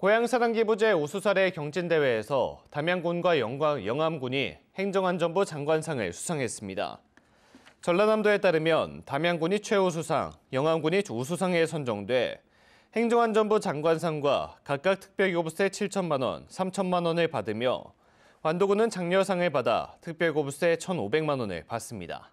고향사랑기부제 우수사례 경진대회에서 담양군과 영암군이 행정안전부 장관상을 수상했습니다. 전라남도에 따르면 담양군이 최우수상, 영암군이 우수상에 선정돼 행정안전부 장관상과 각각 특별교부세 7천만 원, 3천만 원을 받으며 완도군은 장려상을 받아 특별고부세 1,500만 원을 받습니다.